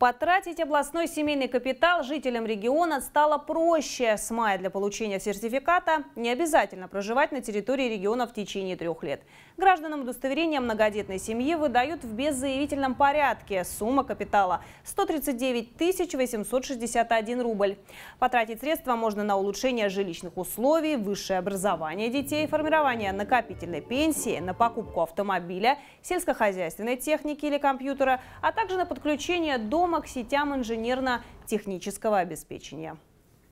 Потратить областной семейный капитал жителям региона стало проще. С мая для получения сертификата не обязательно проживать на территории региона в течение трех лет. Гражданам удостоверения многодетной семьи выдают в беззаявительном порядке. Сумма капитала – 139 861 рубль. Потратить средства можно на улучшение жилищных условий, высшее образование детей, формирование накопительной пенсии, на покупку автомобиля, сельскохозяйственной техники или компьютера, а также на подключение дома приема к сетям инженерно-технического обеспечения.